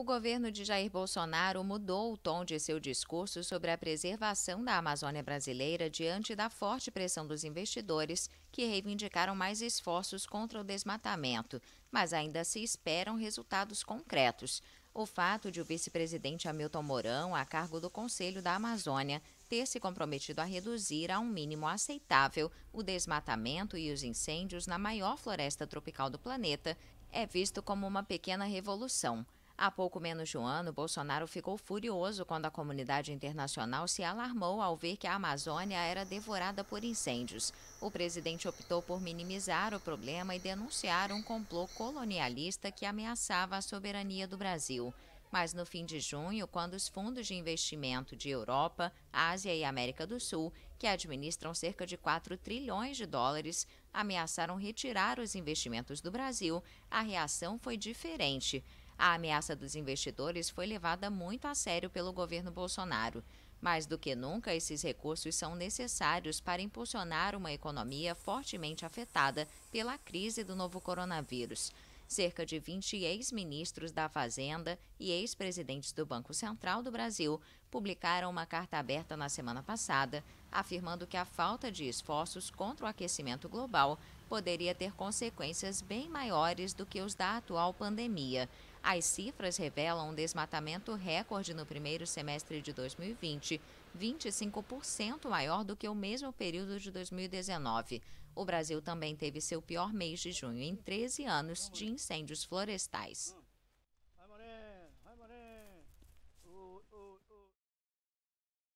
o governo de Jair Bolsonaro mudou o tom de seu discurso sobre a preservação da Amazônia brasileira diante da forte pressão dos investidores que reivindicaram mais esforços contra o desmatamento, mas ainda se esperam resultados concretos. O fato de o vice-presidente Hamilton Mourão, a cargo do Conselho da Amazônia, ter se comprometido a reduzir a um mínimo aceitável o desmatamento e os incêndios na maior floresta tropical do planeta é visto como uma pequena revolução. Há pouco menos de um ano, Bolsonaro ficou furioso quando a comunidade internacional se alarmou ao ver que a Amazônia era devorada por incêndios. O presidente optou por minimizar o problema e denunciar um complô colonialista que ameaçava a soberania do Brasil. Mas no fim de junho, quando os fundos de investimento de Europa, Ásia e América do Sul, que administram cerca de 4 trilhões de dólares, ameaçaram retirar os investimentos do Brasil, a reação foi diferente. A ameaça dos investidores foi levada muito a sério pelo governo Bolsonaro. Mais do que nunca, esses recursos são necessários para impulsionar uma economia fortemente afetada pela crise do novo coronavírus. Cerca de 20 ex-ministros da Fazenda e ex-presidentes do Banco Central do Brasil publicaram uma carta aberta na semana passada, afirmando que a falta de esforços contra o aquecimento global poderia ter consequências bem maiores do que os da atual pandemia. As cifras revelam um desmatamento recorde no primeiro semestre de 2020, 25% maior do que o mesmo período de 2019. O Brasil também teve seu pior mês de junho em 13 anos de incêndios florestais.